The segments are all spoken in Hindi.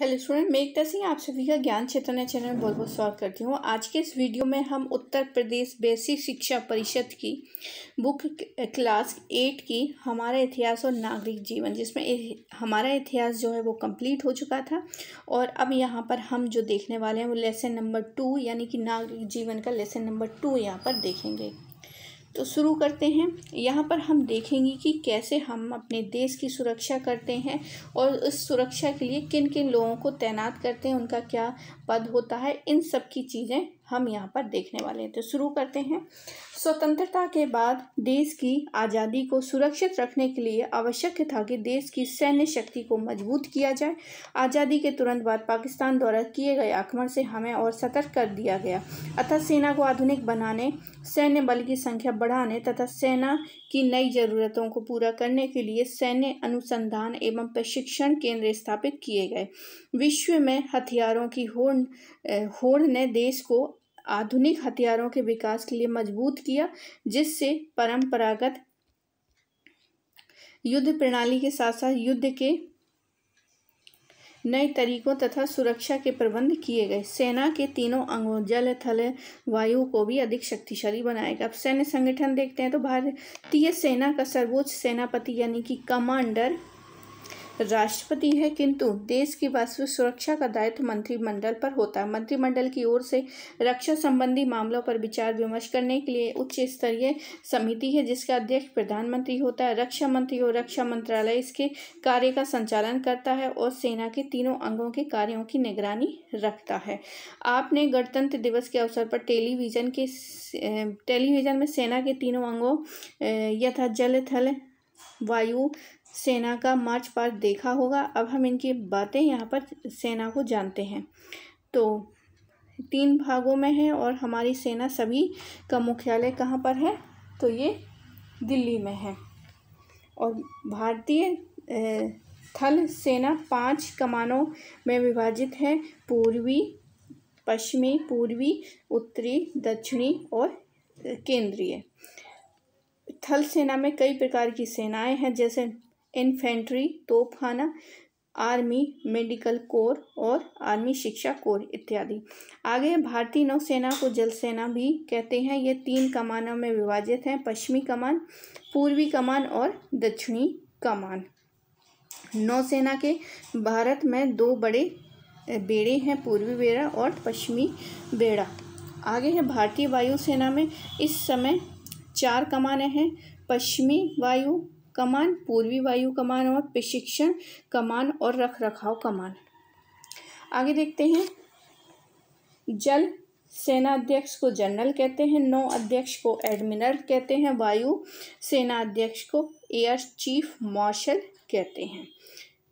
हेलो स्टूडेंट मैं एकता सिंह आप सभी का ज्ञान चेतना चैनल में बहुत बहुत स्वागत करती हूँ आज के इस वीडियो में हम उत्तर प्रदेश बेसिक शिक्षा परिषद की बुक क्लास एट की हमारा इतिहास और नागरिक जीवन जिसमें हमारा इतिहास जो है वो कंप्लीट हो चुका था और अब यहाँ पर हम जो देखने वाले हैं वो लेसन नंबर टू यानी कि नागरिक जीवन का लेसन नंबर टू यहाँ पर देखेंगे तो शुरू करते हैं यहाँ पर हम देखेंगे कि कैसे हम अपने देश की सुरक्षा करते हैं और उस सुरक्षा के लिए किन किन लोगों को तैनात करते हैं उनका क्या पद होता है इन सब की चीज़ें हम यहाँ पर देखने वाले हैं तो शुरू करते हैं स्वतंत्रता के बाद देश की आज़ादी को सुरक्षित रखने के लिए आवश्यक था कि देश की सैन्य शक्ति को मजबूत किया जाए आज़ादी के तुरंत बाद पाकिस्तान द्वारा किए गए आक्रमण से हमें और सतर्क कर दिया गया अतः सेना को आधुनिक बनाने सैन्य बल की संख्या बढ़ाने तथा सेना की नई ज़रूरतों को पूरा करने के लिए सैन्य अनुसंधान एवं प्रशिक्षण केंद्र स्थापित किए गए विश्व में हथियारों की होड़ होड़ ने देश को आधुनिक हथियारों के विकास के लिए मजबूत किया जिससे परंपरागत युद्ध प्रणाली के साथ साथ युद्ध के नए तरीकों तथा सुरक्षा के प्रबंध किए गए सेना के तीनों अंगों जल थल वायु को भी अधिक शक्तिशाली बनाएगा अब सैन्य संगठन देखते हैं तो भारतीय सेना का सर्वोच्च सेनापति यानी कि कमांडर राष्ट्रपति है किंतु देश की वास्तविक सुरक्षा का दायित्व मंत्रिमंडल पर होता है मंत्रिमंडल की ओर से रक्षा संबंधी मामलों पर विचार विमर्श करने के लिए उच्च स्तरीय समिति है जिसका अध्यक्ष प्रधानमंत्री होता है रक्षा मंत्री और रक्षा मंत्रालय इसके कार्य का संचालन करता है और सेना के तीनों अंगों के कार्यों की निगरानी रखता है आपने गणतंत्र दिवस के अवसर पर टेलीविज़न के टेलीविज़न में सेना के तीनों अंगों यथा जल थल वायु सेना का मार्च पास्ट देखा होगा अब हम इनकी बातें यहाँ पर सेना को जानते हैं तो तीन भागों में है और हमारी सेना सभी का मुख्यालय कहाँ पर है तो ये दिल्ली में है और भारतीय थल सेना पांच कमानों में विभाजित है पूर्वी पश्चिमी पूर्वी उत्तरी दक्षिणी और केंद्रीय थल सेना में कई प्रकार की सेनाएं हैं जैसे इन्फेंट्री तोपखाना आर्मी मेडिकल कोर और आर्मी शिक्षा कोर इत्यादि आगे भारतीय नौसेना को जल सेना भी कहते हैं ये तीन कमानों में विभाजित हैं पश्चिमी कमान पूर्वी कमान और दक्षिणी कमान नौसेना के भारत में दो बड़े बेड़े हैं पूर्वी बेड़ा और पश्चिमी बेड़ा आगे है भारतीय वायुसेना में इस समय चार कमाने हैं पश्चिमी वायु कमान पूर्वी वायु कमान और प्रशिक्षण कमान और रख रखाव कमान आगे देखते हैं जल सेना अध्यक्ष को जनरल कहते हैं नौ अध्यक्ष को एडमिरल कहते हैं वायु सेना अध्यक्ष को एयर चीफ मार्शल कहते हैं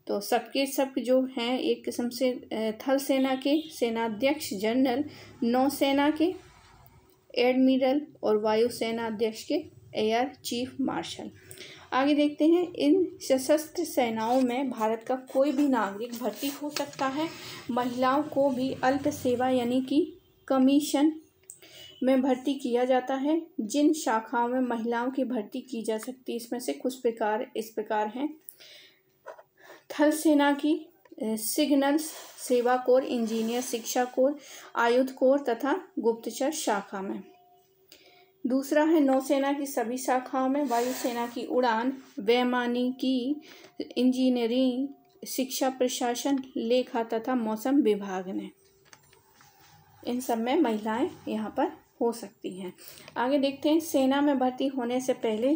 तो सबके सब जो हैं एक किस्म से थल सेना के सेना अध्यक्ष जनरल नौसेना के एडमिरल और सेना अध्यक्ष के एयर चीफ मार्शल आगे देखते हैं इन सशस्त्र सेनाओं में भारत का कोई भी नागरिक भर्ती हो सकता है महिलाओं को भी अल्प सेवा यानी कि कमीशन में भर्ती किया जाता है जिन शाखाओं में महिलाओं की भर्ती की जा सकती है इसमें से कुछ प्रकार इस प्रकार हैं थल सेना की सिग्नल्स सेवा कोर इंजीनियर शिक्षा कोर आयुध कोर तथा गुप्तचर शाखा में दूसरा है नौसेना की सभी शाखाओं में वायुसेना की उड़ान वैमानिकी इंजीनियरिंग शिक्षा प्रशासन लेखा तथा मौसम विभाग ने इन सब में महिलाएं यहाँ पर हो सकती हैं आगे देखते हैं सेना में भर्ती होने से पहले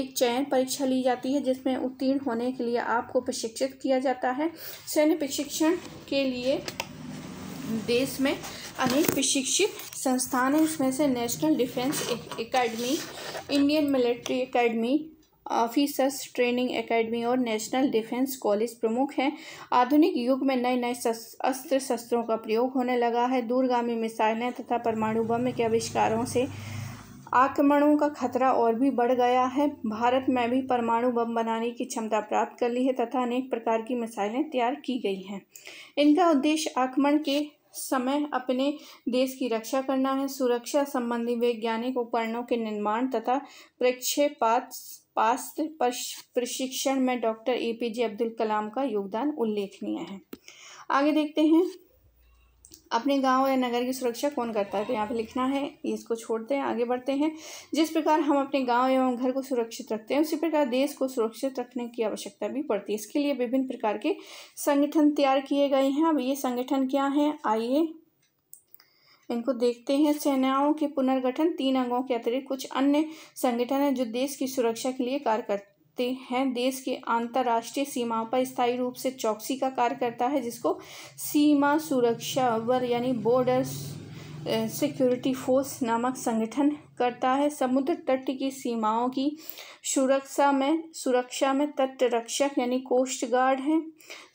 एक चयन परीक्षा ली जाती है जिसमें उत्तीर्ण होने के लिए आपको प्रशिक्षित किया जाता है सैन्य प्रशिक्षण के लिए देश में अनेक प्रशिक्षित संस्थान हैं उसमें से national defence academy Indian military academy officers training academy और नेशनल डिफेंस कॉलेज प्रमुख हैं आधुनिक युग में नए नए अस्त्र शस्त्रों का प्रयोग होने लगा है दूरगामी मिसाइलें तथा परमाणु बम के आविष्कारों से आक्रमणों का खतरा और भी बढ़ गया है भारत में भी परमाणु बम बनाने की क्षमता प्राप्त कर ली है तथा अनेक प्रकार की मिसाइलें तैयार की गई हैं इनका उद्देश्य आक्रमण के समय अपने देश की रक्षा करना है सुरक्षा संबंधी वैज्ञानिक उपकरणों के निर्माण तथा प्रक्षेपात पास्त्र प्रशिक्षण में doctor A P J Abdul Kalam का योगदान उल्लेखनीय है आगे देखते हैं अपने गांव या नगर की सुरक्षा कौन करता है तो यहाँ पे लिखना है इसको छोड़ते हैं आगे बढ़ते हैं जिस प्रकार हम अपने गांव एवं घर को सुरक्षित रखते हैं उसी प्रकार देश को सुरक्षित रखने की आवश्यकता भी पड़ती है इसके लिए विभिन्न प्रकार के संगठन तैयार किए गए हैं अब ये संगठन क्या है आइए इनको देखते हैं सेनाओं के पुनर्गठन तीन अंगों के अतिरिक्त कुछ अन्य संगठन है जो देश की सुरक्षा के लिए कार्य करते सकते हैं देश के अंतर्राष्ट्रीय सीमाओं पर स्थायी रूप से चौकसी का कार्य करता है जिसको सीमा सुरक्षा वर यानी बॉर्डर सिक्योरिटी फोर्स नामक संगठन करता है समुद्र तट की सीमाओं की सुरक्षा में सुरक्षा में तट रक्षक यानी कोस्ट गार्ड है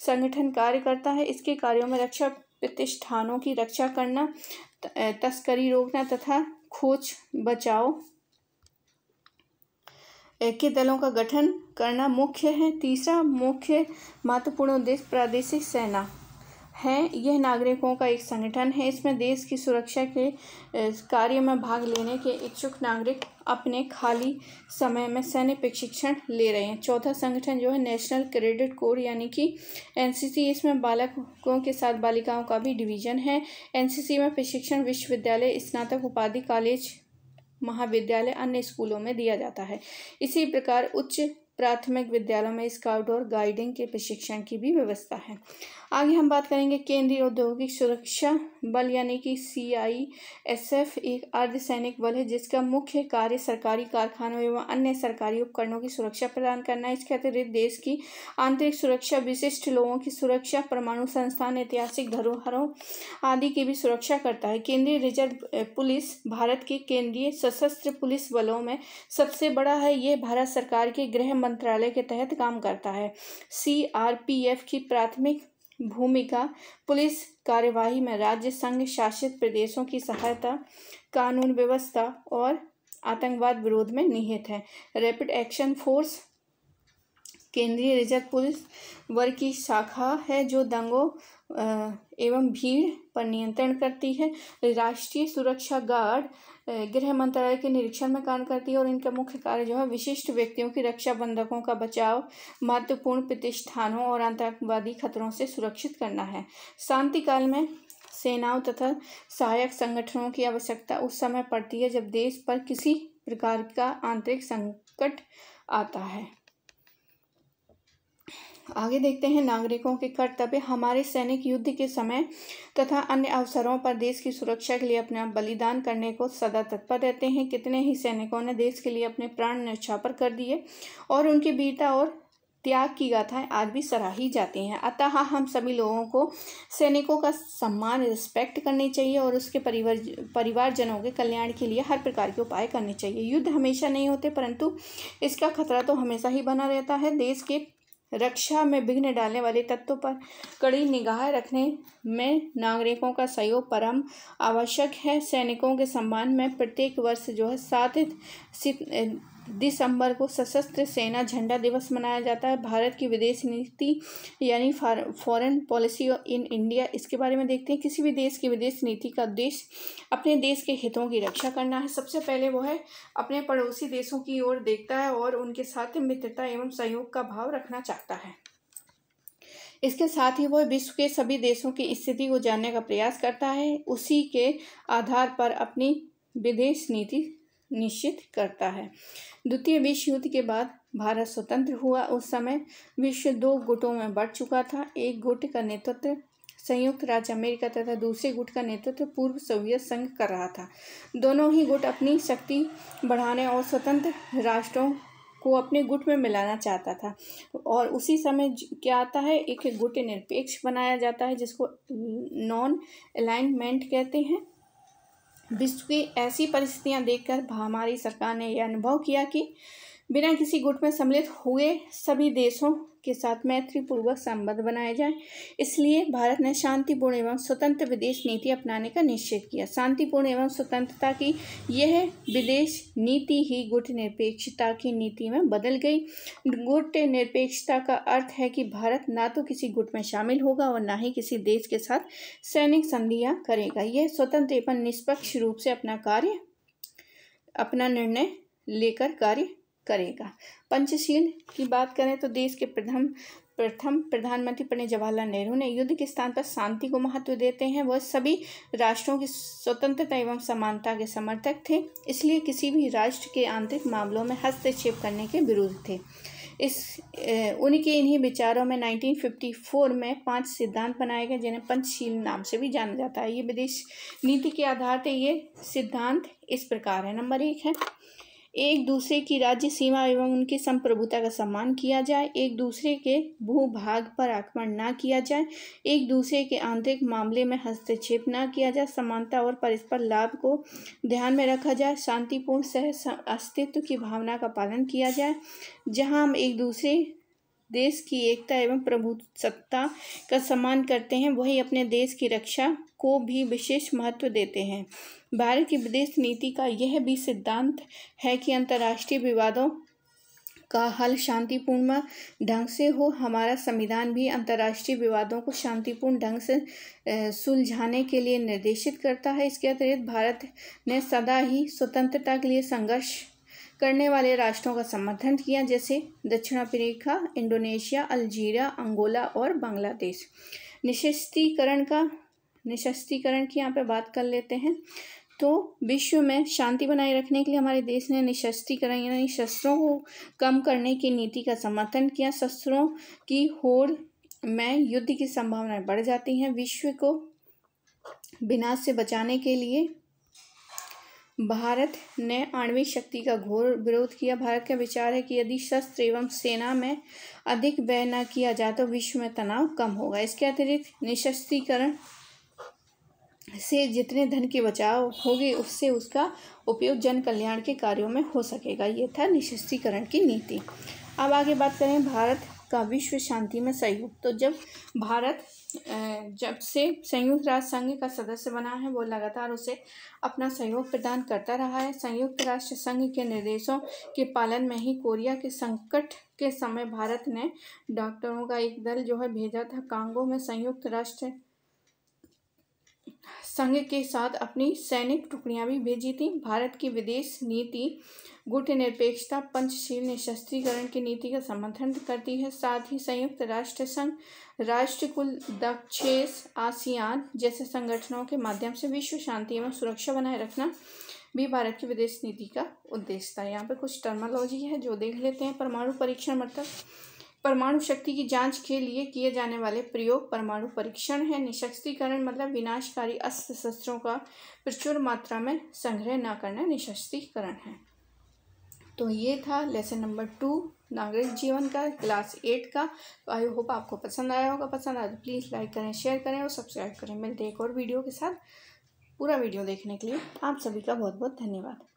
संगठन कार्य करता है इसके कार्यों में रक्षा प्रतिष्ठानों की रक्षा करना तस्करी रोकना तथा खोज बचाओ के दलों का गठन करना मुख्य है तीसरा मुख्य महत्वपूर्ण उद्देश्य प्रादेशिक सेना है यह नागरिकों का एक संगठन है इसमें देश की सुरक्षा के कार्य में भाग लेने के इच्छुक नागरिक अपने खाली समय में सैन्य प्रशिक्षण ले रहे हैं चौथा संगठन जो है नेशनल क्रेडिट कोर यानी कि एनसीसी इसमें बालकों के साथ बालिकाओं का भी डिवीजन है एनसीसी में प्रशिक्षण विश्वविद्यालय स्नातक उपाधि कॉलेज महाविद्यालय अन्य स्कूलों में दिया जाता है इसी प्रकार उच्च प्राथमिक विद्यालयों में स्काउट और गाइडिंग के प्रशिक्षण की भी व्यवस्था है आगे हम बात करेंगे केंद्रीय औद्योगिक सुरक्षा बल यानी कि सी आई एस एफ एक अर्धसैनिक बल है जिसका मुख्य कार्य सरकारी कारखानों एवं अन्य सरकारी उपकरणों की सुरक्षा प्रदान करना है इसके अतिरिक्त देश की आंतरिक सुरक्षा विशिष्ट लोगों की सुरक्षा परमाणु संस्थान ऐतिहासिक धरोहरों आदि की भी सुरक्षा करता है केंद्रीय रिजर्व पुलिस भारत के केंद्रीय सशस्त्र पुलिस बलों में सबसे बड़ा है ये भारत सरकार के गृह मंत्रालय के तहत काम करता है सी आर पी एफ की प्राथमिक भूमिका पुलिस कार्यवाही में राज्य संघ शासित प्रदेशों की सहायता कानून व्यवस्था और आतंकवाद विरोध में निहित है रैपिड एक्शन फोर्स केंद्रीय रिजर्व पुलिस वर्ग की शाखा है जो दंगों एवं भीड़ पर नियंत्रण करती है राष्ट्रीय सुरक्षा गार्ड गृह मंत्रालय के निरीक्षण में काम करती है और इनका मुख्य कार्य जो है विशिष्ट व्यक्तियों की रक्षा बंधकों का बचाव महत्वपूर्ण प्रतिष्ठानों और आतंकवादी खतरों से सुरक्षित करना है शांति काल में सेनाओं तथा सहायक संगठनों की आवश्यकता उस समय पड़ती है जब देश पर किसी प्रकार का आंतरिक संकट आता है आगे देखते हैं नागरिकों के कर्तव्य हमारे सैनिक युद्ध के समय तथा अन्य अवसरों पर देश की सुरक्षा के लिए अपना बलिदान करने को सदा तत्पर रहते हैं कितने ही सैनिकों ने देश के लिए अपने प्राण न्यौछापर कर दिए और उनकी वीरता और त्याग की गाथाएं आज भी सराही जाती हैं अतः हम सभी लोगों को सैनिकों का सम्मान रिस्पेक्ट करने चाहिए और उसके परिवार परिवारजनों के कल्याण के लिए हर प्रकार के उपाय करने चाहिए युद्ध हमेशा नहीं होते परंतु इसका खतरा तो हमेशा ही बना रहता है देश के रक्षा में विघ्न डालने वाले तत्वों पर कड़ी निगाह रखने में नागरिकों का सहयोग परम आवश्यक है सैनिकों के सम्मान में प्रत्येक वर्ष जो है सात दिसंबर को सशस्त्र सेना झंडा दिवस मनाया जाता है भारत की विदेश नीति यानी फॉरेन पॉलिसी इन इंडिया इसके बारे में देखते हैं किसी भी देश की विदेश नीति का उद्देश्य अपने देश के हितों की रक्षा करना है सबसे पहले वो है अपने पड़ोसी देशों की ओर देखता है और उनके साथ मित्रता एवं सहयोग का भाव रखना चाहता है इसके साथ ही वह विश्व के सभी देशों की स्थिति को जानने का प्रयास करता है उसी के आधार पर अपनी विदेश नीति निश्चित करता है द्वितीय विश्व युद्ध के बाद भारत स्वतंत्र हुआ उस समय विश्व दो गुटों में बढ़ चुका था एक गुट का नेतृत्व संयुक्त राज्य अमेरिका तथा दूसरे गुट का नेतृत्व पूर्व सोवियत संघ कर रहा था दोनों ही गुट अपनी शक्ति बढ़ाने और स्वतंत्र राष्ट्रों को अपने गुट में मिलाना चाहता था और उसी समय क्या आता है एक गुट निरपेक्ष बनाया जाता है जिसको नॉन अलाइनमेंट कहते हैं विश्व की ऐसी परिस्थितियां देखकर हमारी सरकार ने यह अनुभव किया कि बिना किसी गुट में सम्मिलित हुए सभी देशों के साथ मैत्रीपूर्वक संबंध बनाए जाएं इसलिए भारत ने शांतिपूर्ण एवं स्वतंत्र विदेश नीति अपनाने का निश्चय किया शांतिपूर्ण एवं स्वतंत्रता की यह विदेश नीति ही गुट निरपेक्षता की नीति में बदल गई गुट निरपेक्षता का अर्थ है कि भारत ना तो किसी गुट में शामिल होगा और ना ही किसी देश के साथ सैनिक संधियाँ करेगा यह स्वतंत्र एवं निष्पक्ष रूप से अपना कार्य अपना निर्णय लेकर कार्य करेगा पंचशील की बात करें तो देश के प्रथम प्रथम प्रधानमंत्री पंडित जवाहरलाल नेहरू ने युद्ध के स्थान पर शांति को महत्व देते हैं वह सभी राष्ट्रों की स्वतंत्रता एवं समानता के समर्थक थे इसलिए किसी भी राष्ट्र के आंतरिक मामलों में हस्तक्षेप करने के विरुद्ध थे इस उनके इन्हीं विचारों में 1954 में पांच सिद्धांत बनाए गए जिन्हें पंचशील नाम से भी जाना जाता है ये विदेश नीति के आधार पर ये सिद्धांत इस प्रकार है नंबर एक है एक दूसरे की राज्य सीमा एवं उनकी संप्रभुता का सम्मान किया जाए एक दूसरे के भूभाग पर आक्रमण न किया जाए एक दूसरे के आंतरिक मामले में हस्तक्षेप न किया जाए समानता और परस्पर लाभ को ध्यान में रखा जाए शांतिपूर्ण सह अस्तित्व की भावना का पालन किया जाए जहां हम एक दूसरे देश की एकता एवं प्रभुसत्ता का सम्मान करते हैं वही अपने देश की रक्षा को भी विशेष महत्व देते हैं भारत की विदेश नीति का यह भी सिद्धांत है कि अंतर्राष्ट्रीय विवादों का हल शांतिपूर्ण ढंग से हो हमारा संविधान भी अंतर्राष्ट्रीय विवादों को शांतिपूर्ण ढंग से सुलझाने के लिए निर्देशित करता है इसके अतिरिक्त भारत ने सदा ही स्वतंत्रता के लिए संघर्ष करने वाले राष्ट्रों का समर्थन किया जैसे दक्षिण अफ्रीका इंडोनेशिया अल्जीरिया अंगोला और बांग्लादेश निशस्तीकरण का निशस्तीकरण की यहाँ पे बात कर लेते हैं तो विश्व में शांति बनाए रखने के लिए हमारे देश ने निशस्तीकरण यानी शस्त्रों को कम करने की नीति का समर्थन किया शस्त्रों की होड़ में युद्ध की संभावनाएं बढ़ जाती हैं विश्व को विनाश से बचाने के लिए भारत ने आणविक शक्ति का घोर विरोध किया भारत का विचार है कि यदि शस्त्र एवं सेना में अधिक व्यय न किया जाए तो विश्व में तनाव कम होगा इसके अतिरिक्त निशस्त्रीकरण से जितने धन के बचाव होगी उससे उसका उपयोग जन कल्याण के कार्यों में हो सकेगा ये था निशस्त्रीकरण की नीति अब आगे बात करें भारत का विश्व शांति में सहयोग तो जब भारत जब से संयुक्त राष्ट्र संघ का सदस्य बना है वो लगातार उसे अपना सहयोग प्रदान करता रहा है संयुक्त राष्ट्र संघ के निर्देशों के पालन में ही कोरिया के संकट के समय भारत ने डॉक्टरों का एक दल जो है भेजा था कांगो में संयुक्त राष्ट्र संघ के साथ अपनी सैनिक टुकड़ियां भी भेजी थीं भारत की विदेश नीति गुट निरपेक्षता पंचशील निशस्त्रीकरण की नीति का समर्थन करती है साथ ही संयुक्त राष्ट्र संघ राष्ट्र कुल दक्षेस आसियान जैसे संगठनों के माध्यम से विश्व शांति एवं सुरक्षा बनाए रखना भी भारत की विदेश नीति का उद्देश्य था यहाँ पर कुछ टर्मोलॉजी है जो देख लेते हैं परमाणु परीक्षण मतलब परमाणु शक्ति की जांच के लिए किए जाने वाले प्रयोग परमाणु परीक्षण है निशस्त्रीकरण मतलब विनाशकारी अस्त्र शस्त्रों का प्रचुर मात्रा में संग्रह न करना निशस्त्रीकरण है तो ये था लेसन नंबर टू नागरिक जीवन का क्लास एट का तो आई होप आपको पसंद आया होगा पसंद आया तो प्लीज़ लाइक करें शेयर करें और सब्सक्राइब करें मिलते एक और वीडियो के साथ पूरा वीडियो देखने के लिए आप सभी का बहुत बहुत धन्यवाद